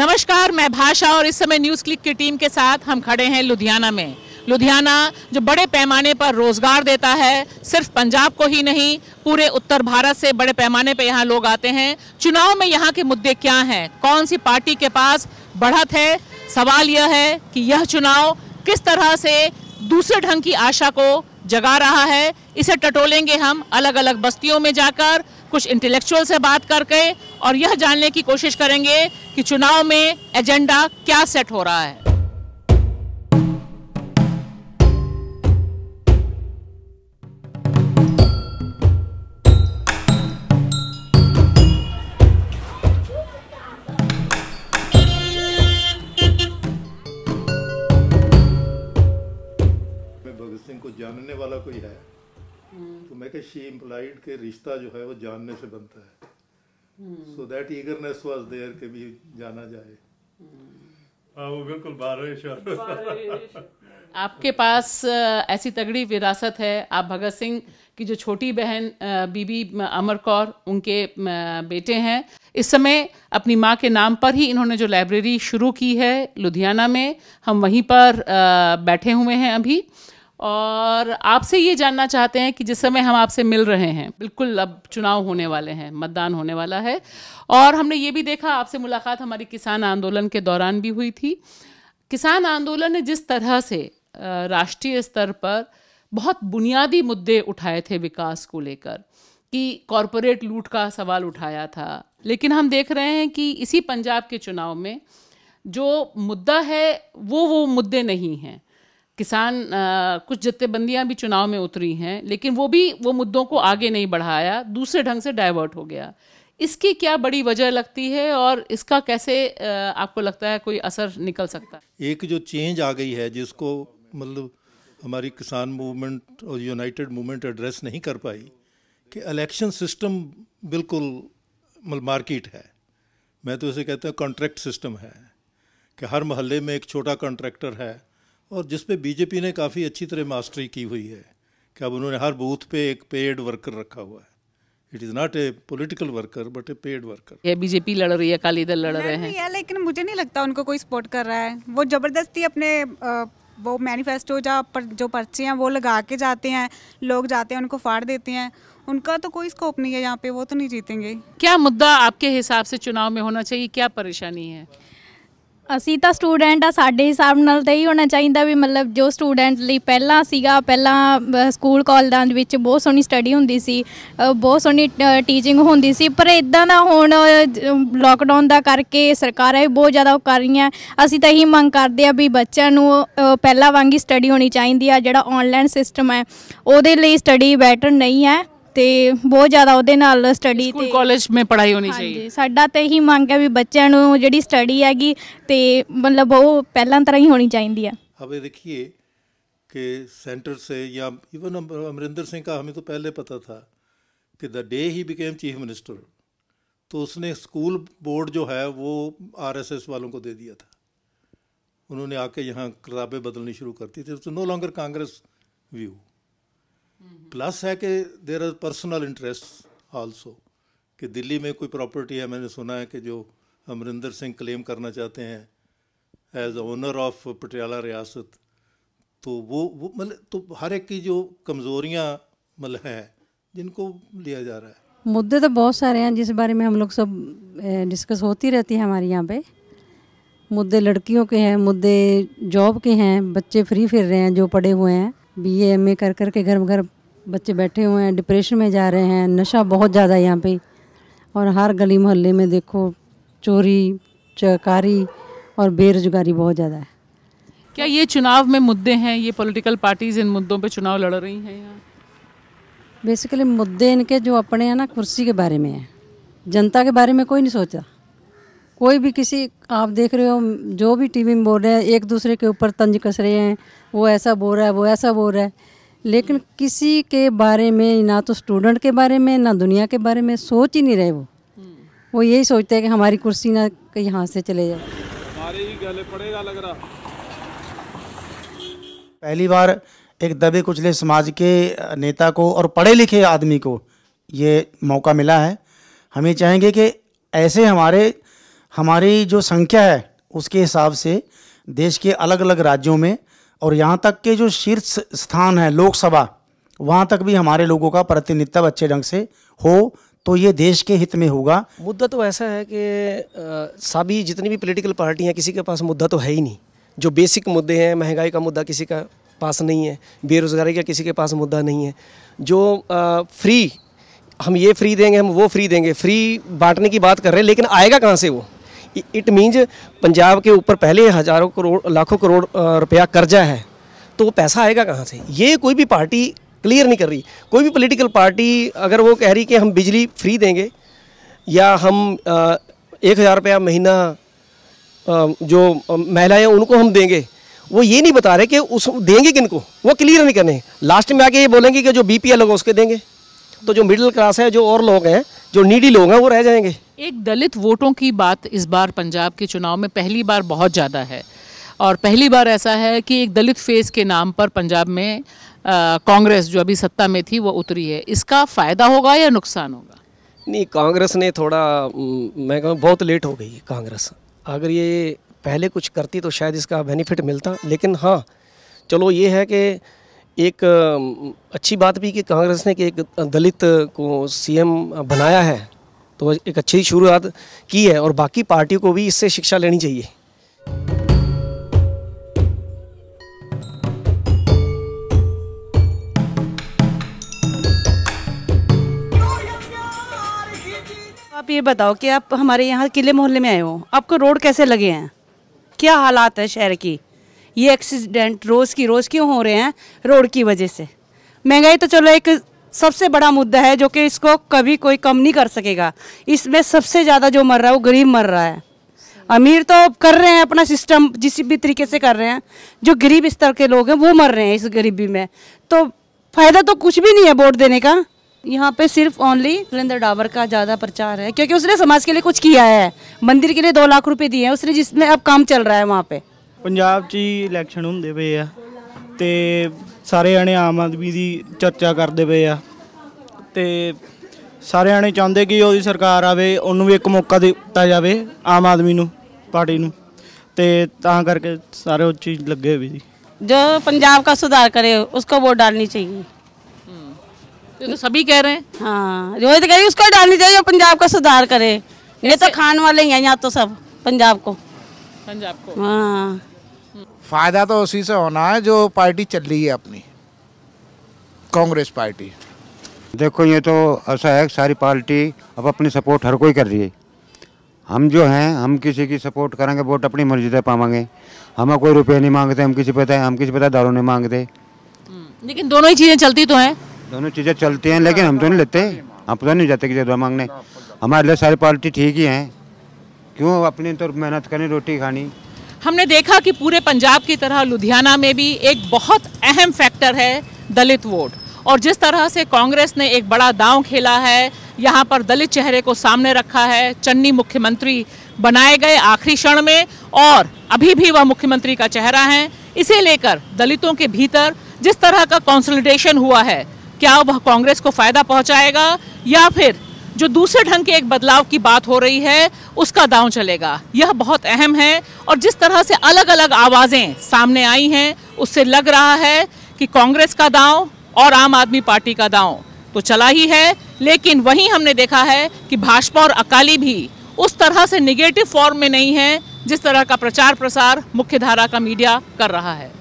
नमस्कार मैं भाषा और इस समय न्यूज़ क्लिक की टीम के साथ हम खड़े हैं लुधियाना में लुधियाना जो बड़े पैमाने पर रोज़गार देता है सिर्फ पंजाब को ही नहीं पूरे उत्तर भारत से बड़े पैमाने पर यहाँ लोग आते हैं चुनाव में यहाँ के मुद्दे क्या हैं कौन सी पार्टी के पास बढ़त है सवाल यह है कि यह चुनाव किस तरह से दूसरे ढंग की आशा को जगा रहा है इसे टटोलेंगे हम अलग अलग बस्तियों में जाकर कुछ इंटेलेक्चुअल से बात करके और यह जानने की कोशिश करेंगे कि चुनाव में एजेंडा क्या सेट हो रहा है सिंह को जानने वाला कोई है हम्म। तो मैं कह शी एम्प्लाइड के रिश्ता जो है वो जानने से बनता है so that eagerness was there के भी जाना जाए हाँ वो बिल्कुल बारह आपके पास ऐसी तगड़ी विरासत है आप भगत सिंह की जो छोटी बहन बीबी अमर कौर उनके बेटे हैं इस समय अपनी माँ के नाम पर ही इन्होंने जो लाइब्रेरी शुरू की है लुधियाना में हम वहीं पर बैठे हुए हैं अभी और आपसे ये जानना चाहते हैं कि जिस समय हम आपसे मिल रहे हैं बिल्कुल अब चुनाव होने वाले हैं मतदान होने वाला है और हमने ये भी देखा आपसे मुलाकात हमारी किसान आंदोलन के दौरान भी हुई थी किसान आंदोलन ने जिस तरह से राष्ट्रीय स्तर पर बहुत बुनियादी मुद्दे उठाए थे विकास को लेकर कि कॉरपोरेट लूट का सवाल उठाया था लेकिन हम देख रहे हैं कि इसी पंजाब के चुनाव में जो मुद्दा है वो वो मुद्दे नहीं हैं किसान आ, कुछ जत्थेबंदियां भी चुनाव में उतरी हैं लेकिन वो भी वो मुद्दों को आगे नहीं बढ़ाया दूसरे ढंग से डाइवर्ट हो गया इसकी क्या बड़ी वजह लगती है और इसका कैसे आ, आपको लगता है कोई असर निकल सकता है एक जो चेंज आ गई है जिसको मतलब हमारी किसान मूवमेंट और यूनाइटेड मूवमेंट एड्रेस नहीं कर पाई कि इलेक्शन सिस्टम बिल्कुल मतलब मार्किट है मैं तो इसे कहता हूँ कॉन्ट्रैक्ट सिस्टम है कि हर मोहल्ले में एक छोटा कॉन्ट्रैक्टर है और जिस पे बीजेपी ने काफ़ी अच्छी तरह मास्टरी की हुई है कि अब उन्होंने हर बूथ पे एक पेड वर्कर रखा हुआ है it is not a political worker but a paid worker ये बीजेपी लड़ रही है अकाली दल लड़ रहे हैं है, लेकिन मुझे नहीं लगता उनको कोई सपोर्ट कर रहा है वो जबरदस्ती अपने आ, वो मैनिफेस्टो जहाँ पर जो पर्चे हैं वो लगा के जाते हैं लोग जाते हैं उनको फाड़ देते हैं उनका तो कोई स्कोप नहीं है यहाँ पे वो तो नहीं जीतेंगे क्या मुद्दा आपके हिसाब से चुनाव में होना चाहिए क्या परेशानी है ਅਸੀਂ ਤਾਂ ਸਟੂਡੈਂਟ ਆ ਸਾਡੇ ਹਿਸਾਬ ਨਾਲ ਤਾਂ ਇਹ ਹੋਣਾ ਚਾਹੀਦਾ ਵੀ ਮਤਲਬ ਜੋ ਸਟੂਡੈਂਟ ਲਈ ਪਹਿਲਾਂ ਸੀਗਾ ਪਹਿਲਾਂ ਸਕੂਲ ਕਾਲਜਾਂ ਦੇ ਵਿੱਚ ਬਹੁਤ ਸੋਹਣੀ ਸਟੱਡੀ ਹੁੰਦੀ ਸੀ ਬਹੁਤ ਸੋਹਣੀ ਟੀਚਿੰਗ ਹੁੰਦੀ ਸੀ ਪਰ ਇਦਾਂ ਦਾ ਹੁਣ ਲੋਕਡਾਊਨ ਦਾ ਕਰਕੇ ਸਰਕਾਰਾਂ ਇਹ ਬਹੁਤ ਜ਼ਿਆਦਾ ਕਰ ਰਹੀਆਂ ਅਸੀਂ ਤਾਂ ਇਹੀ ਮੰਗ ਕਰਦੇ ਆ ਵੀ ਬੱਚਿਆਂ ਨੂੰ ਪਹਿਲਾਂ ਵਾਂਗੀ ਸਟੱਡੀ ਹੋਣੀ ਚਾਹੀਦੀ ਆ ਜਿਹੜਾ ਆਨਲਾਈਨ ਸਿਸਟਮ ਹੈ ਉਹਦੇ ਲਈ ਸਟੱਡੀ ਬੈਟਰ ਨਹੀਂ ਹੈ ਤੇ ਬਹੁਤ ਜ਼ਿਆਦਾ ਉਹਦੇ ਨਾਲ ਸਟੱਡੀ ਤੇ ਸਕੂਲ ਕਾਲਜ ਮੇ ਪੜਾਈ ਹੋਣੀ ਚਾਹੀਦੀ ਹਾਂਜੀ ਸਾਡਾ ਤੇ ਹੀ ਮੰਗ ਹੈ ਵੀ ਬੱਚਿਆਂ ਨੂੰ ਜਿਹੜੀ ਸਟੱਡੀ ਹੈਗੀ ਤੇ ਮਤਲਬ ਉਹ ਪਹਿਲਾਂ ਤਰ੍ਹਾਂ ਹੀ ਹੋਣੀ ਚਾਹੀਦੀ ਆ ਹਵੇ ਦੇਖੀਏ ਕਿ ਸੈਂਟਰ ਸੇ ਜਾਂ ਇਵਨ ਅਮਰਿੰਦਰ ਸਿੰਘ ਦਾ ਹਮੇ ਤੋਂ ਪਹਿਲੇ ਪਤਾ ਥਾ ਕਿ the day he became chief minister ਤੋ ਉਸਨੇ ਸਕੂਲ ਬੋਰਡ ਜੋ ਹੈ ਉਹ ਆਰਐਸਐਸ ਵਾਲੋਂ ਕੋ ਦੇ ਦਿਆ ਥਾ ਉਹਨਾਂ ਨੇ ਆ ਕੇ ਯਹਾਂ ਕਿਤਾਬੇ ਬਦਲਣੀ ਸ਼ੁਰੂ ਕਰਤੀ ਤੇ ਉਸ ਨੋ langar Congress view plus mm-hmm. है कि there are personal interest also कि दिल्ली में कोई प्रॉपर्टी है मैंने सुना है कि जो अमरिंदर सिंह क्लेम करना चाहते हैं एज ओनर ऑफ पटियाला रियासत तो वो वो मतलब तो हर एक की जो कमजोरियां मतलब हैं जिनको लिया जा रहा है मुद्दे तो बहुत सारे हैं जिस बारे में हम लोग सब डिस्कस होती रहती है हमारे यहाँ पे मुद्दे लड़कियों के हैं मुद्दे जॉब के हैं बच्चे फ्री फिर रहे हैं जो पढ़े हुए हैं बी ए एम ए कर कर के घर घर बच्चे बैठे हुए हैं डिप्रेशन में जा रहे हैं नशा बहुत ज़्यादा है यहाँ पे और हर गली मोहल्ले में देखो चोरी चकारी और बेरोजगारी बहुत ज़्यादा है क्या ये चुनाव में मुद्दे हैं ये पॉलिटिकल पार्टीज़ इन मुद्दों पे चुनाव लड़ रही हैं यहाँ बेसिकली मुद्दे इनके जो अपने हैं ना कुर्सी के बारे में है जनता के बारे में कोई नहीं सोचा कोई भी किसी आप देख रहे हो जो भी टीवी में बोल रहे हैं एक दूसरे के ऊपर तंज कस रहे हैं वो ऐसा बोल रहा है वो ऐसा बोल रहा है लेकिन किसी के बारे में ना तो स्टूडेंट के बारे में ना दुनिया के बारे में सोच ही नहीं रहे वो हम्म। वो यही सोचते हैं कि हमारी कुर्सी ना कहीं हाथ से चले जाए हमारे ही गले पड़ेगा लग रहा पहली बार एक दबे कुचले समाज के नेता को और पढ़े लिखे आदमी को ये मौका मिला है हम ये चाहेंगे कि ऐसे हमारे हमारी जो संख्या है उसके हिसाब से देश के अलग अलग राज्यों में और यहाँ तक के जो शीर्ष स्थान है लोकसभा वहाँ तक भी हमारे लोगों का प्रतिनिधित्व अच्छे ढंग से हो तो ये देश के हित में होगा मुद्दा तो ऐसा है कि सभी जितनी भी पॉलिटिकल पार्टी हैं किसी के पास मुद्दा तो है ही नहीं जो बेसिक मुद्दे हैं महंगाई का मुद्दा किसी का पास नहीं है बेरोज़गारी का किसी के पास मुद्दा नहीं है जो आ, फ्री हम ये फ्री देंगे हम वो फ्री देंगे फ्री बांटने की बात कर रहे हैं लेकिन आएगा कहाँ से वो इट मीन्स पंजाब के ऊपर पहले हज़ारों करोड़ लाखों करोड़ रुपया कर्जा है तो वो पैसा आएगा कहाँ से ये कोई भी पार्टी क्लियर नहीं कर रही कोई भी पॉलिटिकल पार्टी अगर वो कह रही कि हम बिजली फ्री देंगे या हम एक हज़ार रुपया महीना जो महिलाएं उनको हम देंगे वो ये नहीं बता रहे कि उस देंगे किनको वो क्लियर नहीं करने लास्ट में आके ये बोलेंगे कि जो बी पी उसके देंगे तो जो मिडिल क्लास है जो और लोग हैं जो नीडी लोग हैं वो रह जाएंगे एक दलित वोटों की बात इस बार पंजाब के चुनाव में पहली बार बहुत ज़्यादा है और पहली बार ऐसा है कि एक दलित फेस के नाम पर पंजाब में कांग्रेस जो अभी सत्ता में थी वो उतरी है इसका फ़ायदा होगा या नुकसान होगा नहीं कांग्रेस ने थोड़ा मैं कहूँ बहुत लेट हो गई कांग्रेस अगर ये पहले कुछ करती तो शायद इसका बेनिफिट मिलता लेकिन हाँ चलो ये है कि एक अच्छी बात भी कि कांग्रेस ने कि एक दलित को सीएम बनाया है तो एक अच्छी शुरुआत की है और बाकी पार्टी को भी इससे शिक्षा लेनी चाहिए आप ये बताओ कि आप हमारे यहाँ किले मोहल्ले में आए हो आपको रोड कैसे लगे हैं क्या हालात है शहर की ये एक्सीडेंट रोज़ की रोज़ क्यों हो रहे हैं रोड की वजह से महंगाई तो चलो एक सबसे बड़ा मुद्दा है जो कि इसको कभी कोई कम नहीं कर सकेगा इसमें सबसे ज़्यादा जो मर रहा है वो गरीब मर रहा है अमीर तो कर रहे हैं अपना सिस्टम जिस भी तरीके से कर रहे हैं जो गरीब स्तर के लोग हैं वो मर रहे हैं इस गरीबी में तो फ़ायदा तो कुछ भी नहीं है वोट देने का यहाँ पे सिर्फ ओनली सुरेंद्र डावर का ज़्यादा प्रचार है क्योंकि उसने समाज के लिए कुछ किया है मंदिर के लिए दो लाख रुपए दिए हैं उसने जिसमें अब काम चल रहा है वहाँ पे ਪੰਜਾਬ 'ਚ ਹੀ ਇਲੈਕਸ਼ਨ ਹੁੰਦੇ ਪਏ ਆ ਤੇ ਸਾਰੇ ਆਣੇ ਆਮ ਆਦਮੀ ਦੀ ਚਰਚਾ ਕਰਦੇ ਪਏ ਆ ਤੇ ਸਾਰੇ ਆਣੇ ਚਾਹੁੰਦੇ ਕਿ ਉਹਦੀ ਸਰਕਾਰ ਆਵੇ ਉਹਨੂੰ ਵੀ ਇੱਕ ਮੌਕਾ ਦਿੱਤਾ ਜਾਵੇ ਆਮ ਆਦਮੀ ਨੂੰ ਪਾਰਟੀ ਨੂੰ ਤੇ ਤਾਂ ਕਰਕੇ ਸਾਰੇ ਉਹ ਚੀਜ਼ ਲੱਗੇ ਹੋਏ ਸੀ ਜੋ ਪੰਜਾਬ ਦਾ ਸੁਧਾਰ ਕਰੇ उसको वोट डालनी चाहिए ये तो सभी कह रहे हैं हाँ रोहित कह रही उसको डालनी चाहिए जो पंजाब का सुधार करे ये तो खान वाले ही हैं यहाँ तो सब पंजाब हाँ फायदा तो उसी से होना है जो पार्टी चल रही है अपनी कांग्रेस पार्टी देखो ये तो ऐसा है सारी पार्टी अब अपनी सपोर्ट हर कोई कर रही है हम जो हैं हम किसी की सपोर्ट करेंगे वोट अपनी मर्जी से पावेंगे हमें कोई रुपये नहीं मांगते हम किसी पता है हम किसी पता दारू नहीं मांगते हम्म, लेकिन दोनों ही चीज़ें चलती तो हैं दोनों चीज़ें चलती हैं लेकिन हम तो नहीं लेते हम तो नहीं जाते किसी दारू मांगने हमारे लिए सारी पार्टी ठीक ही हैं क्यों अपनी तो मेहनत करनी रोटी खानी हमने देखा कि पूरे पंजाब की तरह लुधियाना में भी एक बहुत अहम फैक्टर है दलित वोट और जिस तरह से कांग्रेस ने एक बड़ा दांव खेला है यहाँ पर दलित चेहरे को सामने रखा है चन्नी मुख्यमंत्री बनाए गए आखिरी क्षण में और अभी भी वह मुख्यमंत्री का चेहरा है इसे लेकर दलितों के भीतर जिस तरह का कॉन्सल्टेशन हुआ है क्या वह कांग्रेस को फ़ायदा पहुँचाएगा या फिर जो दूसरे ढंग के एक बदलाव की बात हो रही है उसका दांव चलेगा यह बहुत अहम है और जिस तरह से अलग अलग आवाज़ें सामने आई हैं उससे लग रहा है कि कांग्रेस का दांव और आम आदमी पार्टी का दांव तो चला ही है लेकिन वहीं हमने देखा है कि भाजपा और अकाली भी उस तरह से निगेटिव फॉर्म में नहीं है जिस तरह का प्रचार प्रसार मुख्यधारा का मीडिया कर रहा है